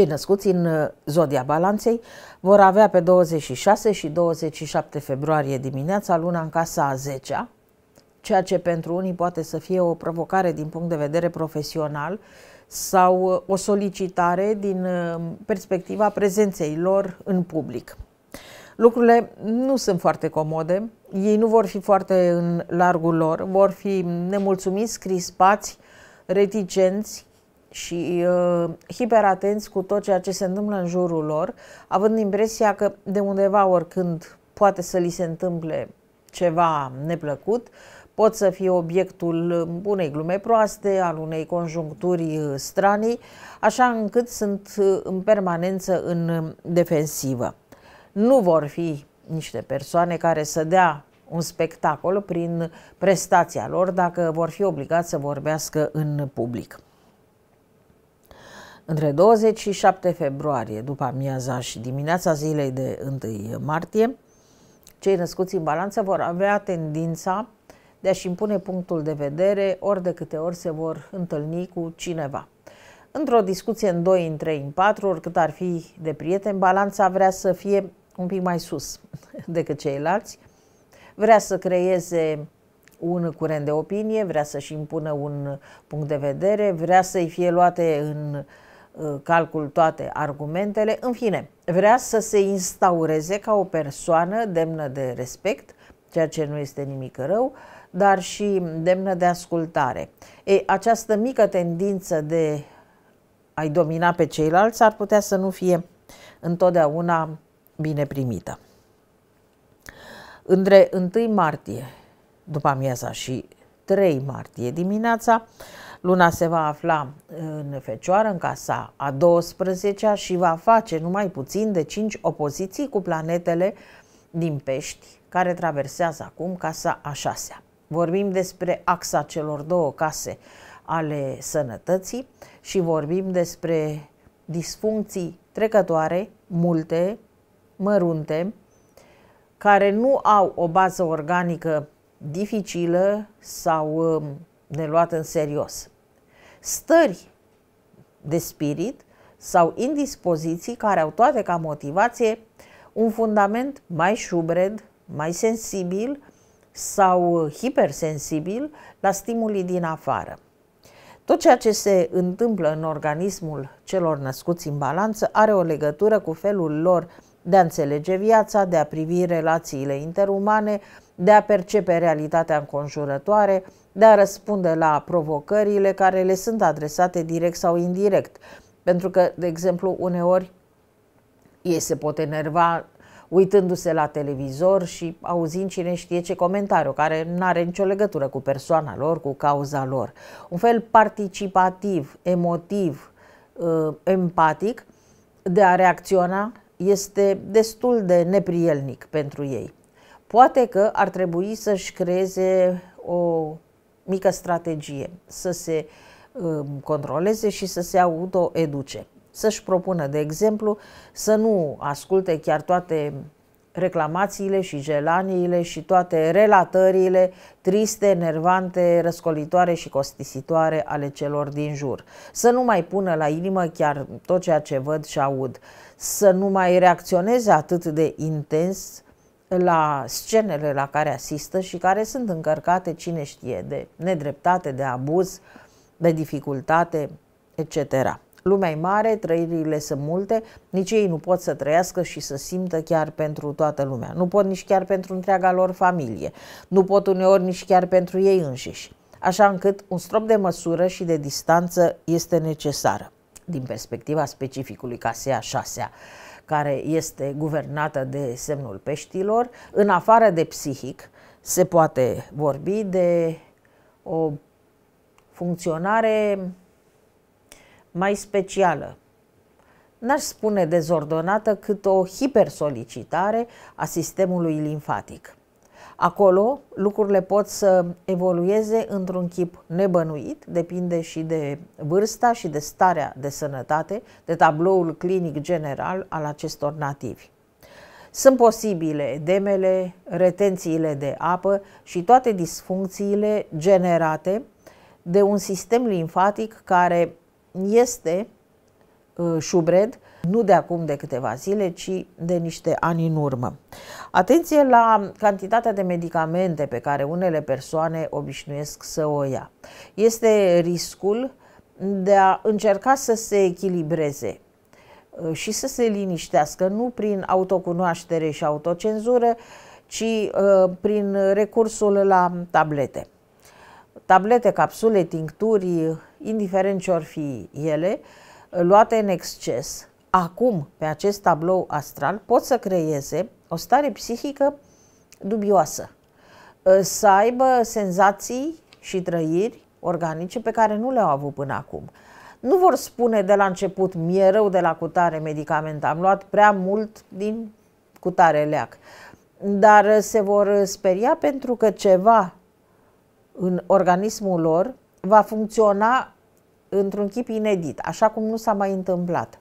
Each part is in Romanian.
cei născuți în uh, Zodia Balanței vor avea pe 26 și 27 februarie dimineața luna în casa a 10-a, ceea ce pentru unii poate să fie o provocare din punct de vedere profesional sau uh, o solicitare din uh, perspectiva prezenței lor în public. Lucrurile nu sunt foarte comode, ei nu vor fi foarte în largul lor, vor fi nemulțumiți, crispați, reticenți, și uh, hiperatenți cu tot ceea ce se întâmplă în jurul lor, având impresia că de undeva oricând poate să li se întâmple ceva neplăcut, pot să fie obiectul unei glume proaste, al unei conjuncturi uh, stranii, așa încât sunt uh, în permanență în defensivă. Nu vor fi niște persoane care să dea un spectacol prin prestația lor dacă vor fi obligați să vorbească în public. Între 27 februarie, după amiaza și dimineața zilei de 1 martie, cei născuți în balanță vor avea tendința de a-și impune punctul de vedere ori de câte ori se vor întâlni cu cineva. Într-o discuție în 2, în 3, în 4, oricât ar fi de prieten, balanța vrea să fie un pic mai sus decât ceilalți, vrea să creeze un curent de opinie, vrea să-și impună un punct de vedere, vrea să-i fie luate în uh, Uh, calcul toate argumentele, în fine, vrea să se instaureze ca o persoană demnă de respect, ceea ce nu este nimic rău, dar și demnă de ascultare. E, această mică tendință de a-i domina pe ceilalți ar putea să nu fie întotdeauna bine primită. Între 1 martie după amiaza și 3 martie dimineața, uh, Luna se va afla în Fecioară, în casa a 12-a și va face numai puțin de 5 opoziții cu planetele din Pești, care traversează acum casa a 6-a. Vorbim despre axa celor două case ale sănătății și vorbim despre disfuncții trecătoare, multe, mărunte, care nu au o bază organică dificilă sau um, neluat în serios. Stări de spirit sau indispoziții care au toate ca motivație un fundament mai șubred, mai sensibil sau hipersensibil la stimuli din afară. Tot ceea ce se întâmplă în organismul celor născuți în balanță are o legătură cu felul lor de a înțelege viața, de a privi relațiile interumane, de a percepe realitatea înconjurătoare, de a răspunde la provocările care le sunt adresate direct sau indirect. Pentru că, de exemplu, uneori ei se pot enerva uitându-se la televizor și auzind cine știe ce comentariu, care nu are nicio legătură cu persoana lor, cu cauza lor. Un fel participativ, emotiv, uh, empatic de a reacționa este destul de neprielnic pentru ei. Poate că ar trebui să-și creeze o mică strategie, să se um, controleze și să se autoeduce. Să-și propună, de exemplu, să nu asculte chiar toate reclamațiile și gelaniile și toate relatările triste, nervante, răscolitoare și costisitoare ale celor din jur. Să nu mai pună la inimă chiar tot ceea ce văd și aud. Să nu mai reacționeze atât de intens la scenele la care asistă și care sunt încărcate, cine știe, de nedreptate, de abuz, de dificultate, etc. Lumea e mare, trăirile sunt multe, nici ei nu pot să trăiască și să simtă chiar pentru toată lumea. Nu pot nici chiar pentru întreaga lor familie. Nu pot uneori nici chiar pentru ei înșiși. Așa încât un strop de măsură și de distanță este necesară din perspectiva specificului casea 6 -a care este guvernată de semnul peștilor. În afară de psihic, se poate vorbi de o funcționare mai specială. N-aș spune dezordonată cât o hipersolicitare a sistemului limfatic. Acolo lucrurile pot să evolueze într-un chip nebănuit, depinde și de vârsta și de starea de sănătate, de tabloul clinic general al acestor nativi. Sunt posibile edemele, retențiile de apă și toate disfuncțiile generate de un sistem limfatic care este uh, șubred, uh, nu de acum de câteva zile, ci de niște ani în urmă. Atenție la cantitatea de medicamente pe care unele persoane obișnuiesc să o ia. Este riscul de a încerca să se echilibreze uh, și să se liniștească, nu prin autocunoaștere și autocenzură, ci uh, prin recursul la tablete. Tablete, capsule, tincturi, indiferent ce or fi ele, luate în exces, acum pe acest tablou astral pot să creeze o stare psihică dubioasă, să aibă senzații și trăiri organice pe care nu le-au avut până acum. Nu vor spune de la început, mi-e rău de la cutare medicament, am luat prea mult din cutare leac, dar se vor speria pentru că ceva în organismul lor va funcționa într-un chip inedit, așa cum nu s-a mai întâmplat.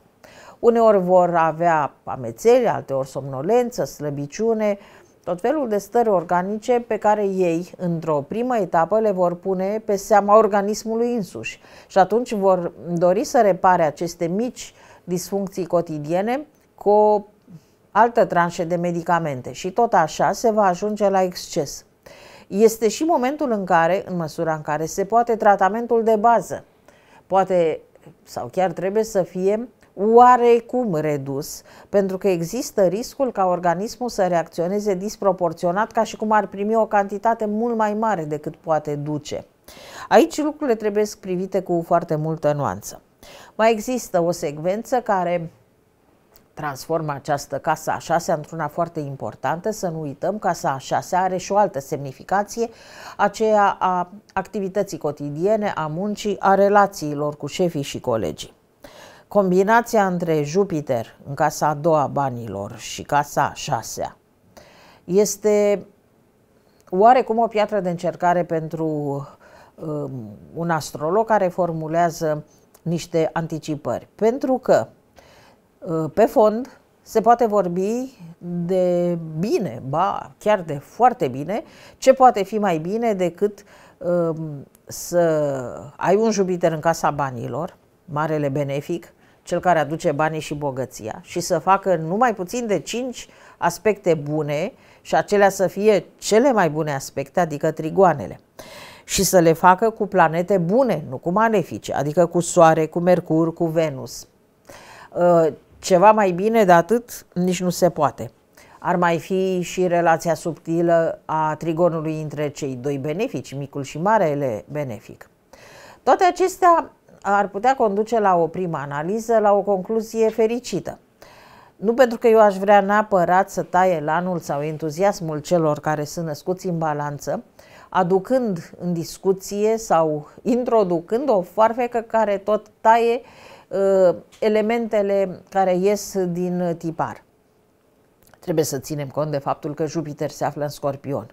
Uneori vor avea amețeli, alteori somnolență, slăbiciune, tot felul de stări organice pe care ei, într-o primă etapă, le vor pune pe seama organismului însuși și atunci vor dori să repare aceste mici disfuncții cotidiene cu o altă tranșe de medicamente și tot așa se va ajunge la exces. Este și momentul în care, în măsura în care se poate, tratamentul de bază poate sau chiar trebuie să fie oarecum redus, pentru că există riscul ca organismul să reacționeze disproporționat, ca și cum ar primi o cantitate mult mai mare decât poate duce. Aici lucrurile trebuie privite cu foarte multă nuanță. Mai există o secvență care transformă această casă a șasea într-una foarte importantă. Să nu uităm, casa a șasea are și o altă semnificație, aceea a activității cotidiene, a muncii, a relațiilor cu șefii și colegii. Combinația între Jupiter în casa a doua banilor și casa a șasea este oarecum o piatră de încercare pentru um, un astrolog care formulează niște anticipări. Pentru că, uh, pe fond, se poate vorbi de bine, ba chiar de foarte bine, ce poate fi mai bine decât um, să ai un Jupiter în casa banilor, marele benefic, cel care aduce banii și bogăția, și să facă numai puțin de cinci aspecte bune și acelea să fie cele mai bune aspecte, adică trigoanele. Și să le facă cu planete bune, nu cu malefice, adică cu Soare, cu Mercur, cu Venus. Uh, ceva mai bine de atât nici nu se poate. Ar mai fi și relația subtilă a trigonului între cei doi benefici, micul și marele benefic. Toate acestea ar putea conduce la o primă analiză, la o concluzie fericită. Nu pentru că eu aș vrea neapărat să taie lanul sau entuziasmul celor care sunt născuți în balanță, aducând în discuție sau introducând o farfecă care tot taie uh, elementele care ies din tipar. Trebuie să ținem cont de faptul că Jupiter se află în scorpion.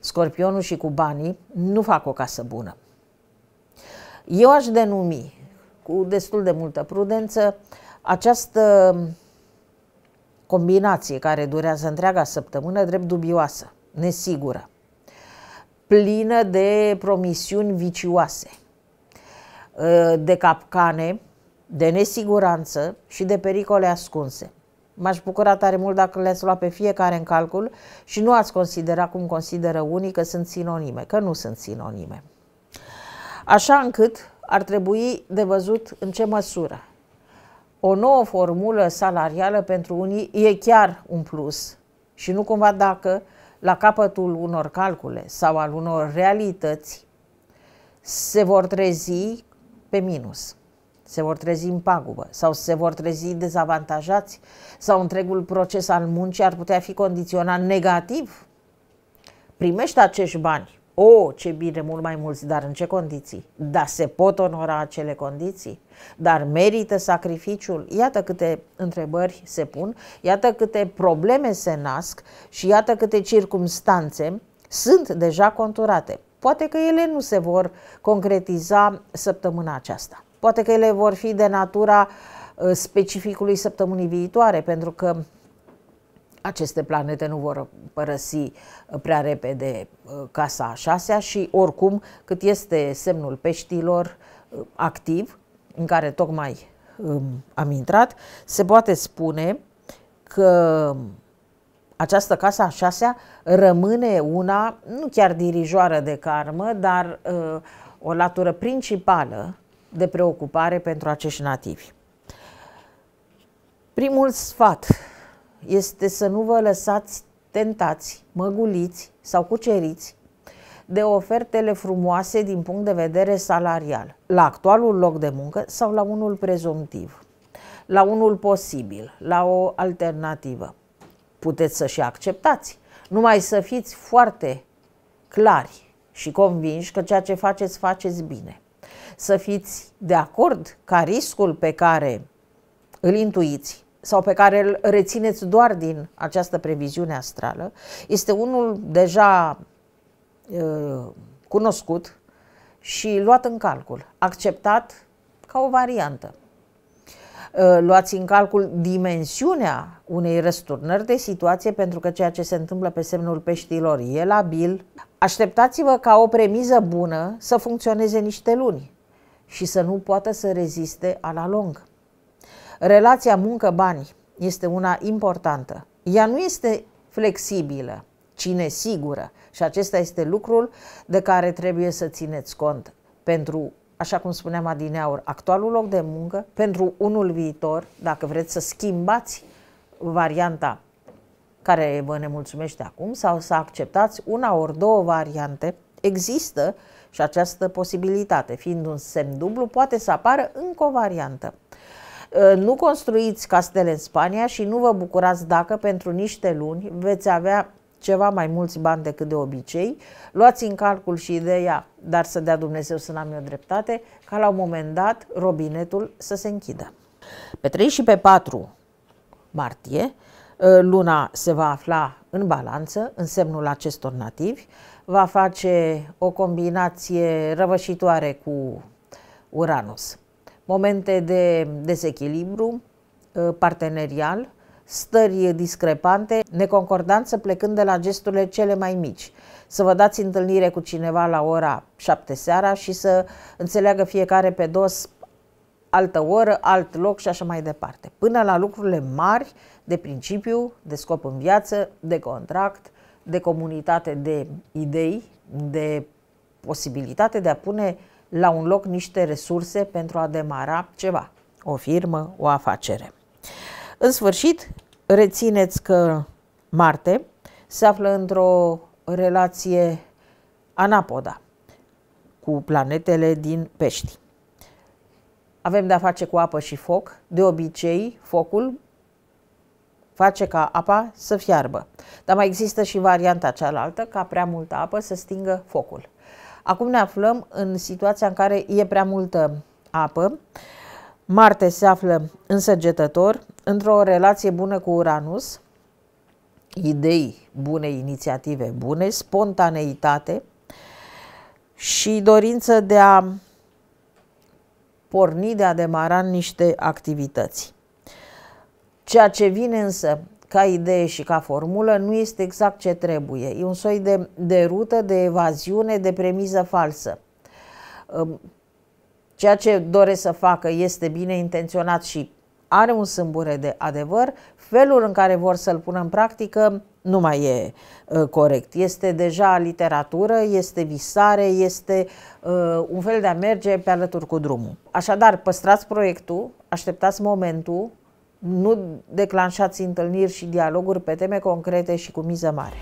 Scorpionul și cu banii nu fac o casă bună. Eu aș denumi cu destul de multă prudență această combinație care durează întreaga săptămână drept dubioasă, nesigură, plină de promisiuni vicioase, ă, de capcane, de nesiguranță și de pericole ascunse. M-aș bucura tare mult dacă le-ați luat pe fiecare în calcul și nu ați considera cum consideră unii că sunt sinonime, că nu sunt sinonime. Așa încât ar trebui de văzut în ce măsură o nouă formulă salarială pentru unii e chiar un plus și nu cumva dacă la capătul unor calcule sau al unor realități se vor trezi pe minus, se vor trezi în pagubă sau se vor trezi dezavantajați sau întregul proces al muncii ar putea fi condiționat negativ. Primești acești bani o, oh, ce bine, mult mai mulți, dar în ce condiții? Dar se pot onora acele condiții? Dar merită sacrificiul? Iată câte întrebări se pun, iată câte probleme se nasc și iată câte circumstanțe sunt deja conturate. Poate că ele nu se vor concretiza săptămâna aceasta. Poate că ele vor fi de natura uh, specificului săptămânii viitoare, pentru că aceste planete nu vor părăsi uh, prea repede uh, casa a șasea și oricum cât este semnul peștilor uh, activ, în care tocmai um, am intrat, se poate spune că această casa a șasea rămâne una, nu chiar dirijoară de karmă, dar uh, o latură principală de preocupare pentru acești nativi. Primul sfat este să nu vă lăsați tentați, măguliți sau cuceriți de ofertele frumoase din punct de vedere salarial, la actualul loc de muncă sau la unul prezumtiv, la unul posibil, la o alternativă. Puteți să și acceptați, numai să fiți foarte clari și convinși că ceea ce faceți, faceți bine. Să fiți de acord ca riscul pe care îl intuiți sau pe care îl rețineți doar din această previziune astrală, este unul deja uh, cunoscut și luat în calcul, acceptat ca o variantă. Uh, luați în calcul dimensiunea unei răsturnări de situație, pentru că ceea ce se întâmplă pe semnul peștilor e labil. Așteptați-vă ca o premiză bună să funcționeze niște luni și să nu poată să reziste a la lung. Relația muncă-bani este una importantă. Ea nu este flexibilă, ci nesigură și acesta este lucrul de care trebuie să țineți cont pentru așa cum spuneam adineaur, actualul loc de muncă, pentru unul viitor, dacă vreți să schimbați varianta care vă nemulțumește acum sau să acceptați una ori două variante, există și această posibilitate, fiind un semn dublu, poate să apară încă o variantă. Ă, nu construiți castele în Spania și nu vă bucurați dacă pentru niște luni veți avea ceva mai mulți bani decât de obicei, luați în calcul și ideea, dar să dea Dumnezeu să n-am eu dreptate, ca la un moment dat robinetul să se închidă. Pe 3 și pe 4 martie, ă, luna se va afla în balanță, în semnul acestor nativi, va face o combinație răvășitoare cu Uranus momente de dezechilibru uh, partenerial, stări discrepante, neconcordanță plecând de la gesturile cele mai mici. Să vă dați întâlnire cu cineva la ora 7 seara și să înțeleagă fiecare pe dos altă oră, alt loc și așa mai departe. Până la lucrurile mari, de principiu, de scop în viață, de contract, de comunitate de idei, de posibilitate de a pune la un loc niște resurse pentru a demara ceva, o firmă, o afacere. În sfârșit, rețineți că Marte se află într-o relație anapoda cu planetele din pești. Avem de-a face cu apă și foc. De obicei, focul face ca apa să fiarbă. Dar mai există și varianta cealaltă, ca prea multă apă să stingă focul. Acum ne aflăm în situația în care e prea multă apă. Marte se află în săgetător, într-o relație bună cu Uranus, idei bune, inițiative bune, spontaneitate și dorință de a porni, de a demara niște activități. Ceea ce vine însă ca idee și ca formulă, nu este exact ce trebuie. E un soi de, de rută, de evaziune, de premiză falsă. Um, ceea ce doresc să facă este bine intenționat și are un sâmbure de adevăr, felul în care vor să-l pună în practică nu mai e uh, corect. Este deja literatură, este visare, este uh, un fel de a merge pe alături cu drumul. Așadar, păstrați proiectul, așteptați momentul, nu declanșați întâlniri și dialoguri pe teme concrete și cu miză mare.